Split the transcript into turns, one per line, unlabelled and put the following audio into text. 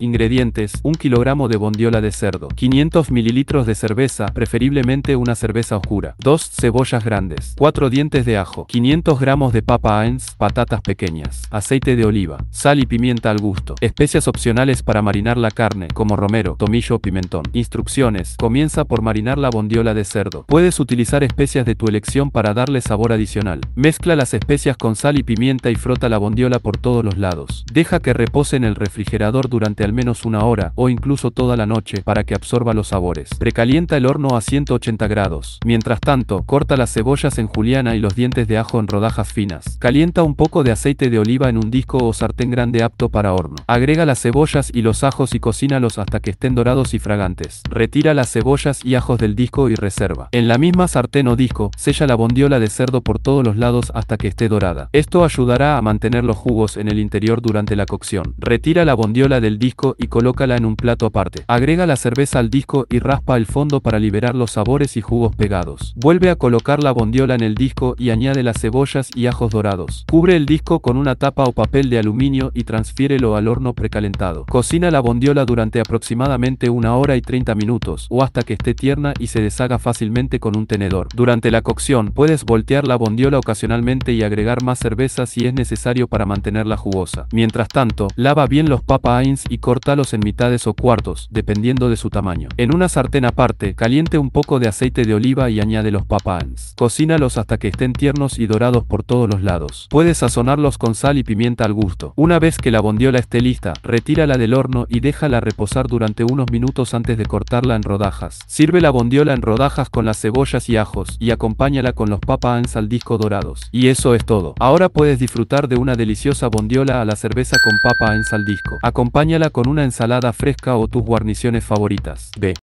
Ingredientes: 1 kg de bondiola de cerdo, 500 ml de cerveza, preferiblemente una cerveza oscura, 2 cebollas grandes, 4 dientes de ajo, 500 gramos de papa Ains, patatas pequeñas, aceite de oliva, sal y pimienta al gusto, especias opcionales para marinar la carne, como romero, tomillo o pimentón. Instrucciones: Comienza por marinar la bondiola de cerdo. Puedes utilizar especias de tu elección para darle sabor adicional. Mezcla las especias con sal y pimienta y frota la bondiola por todos los lados. Deja que repose en el refrigerador durante menos una hora o incluso toda la noche para que absorba los sabores. Precalienta el horno a 180 grados. Mientras tanto, corta las cebollas en juliana y los dientes de ajo en rodajas finas. Calienta un poco de aceite de oliva en un disco o sartén grande apto para horno. Agrega las cebollas y los ajos y cocínalos hasta que estén dorados y fragantes. Retira las cebollas y ajos del disco y reserva. En la misma sartén o disco, sella la bondiola de cerdo por todos los lados hasta que esté dorada. Esto ayudará a mantener los jugos en el interior durante la cocción. Retira la bondiola del disco y colócala en un plato aparte. Agrega la cerveza al disco y raspa el fondo para liberar los sabores y jugos pegados. Vuelve a colocar la bondiola en el disco y añade las cebollas y ajos dorados. Cubre el disco con una tapa o papel de aluminio y transfiérelo al horno precalentado. Cocina la bondiola durante aproximadamente una hora y 30 minutos o hasta que esté tierna y se deshaga fácilmente con un tenedor. Durante la cocción puedes voltear la bondiola ocasionalmente y agregar más cerveza si es necesario para mantenerla jugosa. Mientras tanto, lava bien los papa y córtalos en mitades o cuartos, dependiendo de su tamaño. En una sartén aparte, caliente un poco de aceite de oliva y añade los papans. Cocínalos hasta que estén tiernos y dorados por todos los lados. Puedes sazonarlos con sal y pimienta al gusto. Una vez que la bondiola esté lista, retírala del horno y déjala reposar durante unos minutos antes de cortarla en rodajas. Sirve la bondiola en rodajas con las cebollas y ajos y acompáñala con los papaans al disco dorados. Y eso es todo. Ahora puedes disfrutar de una deliciosa bondiola a la cerveza con papa al disco. Acompáñala con con una ensalada fresca o tus guarniciones favoritas. B.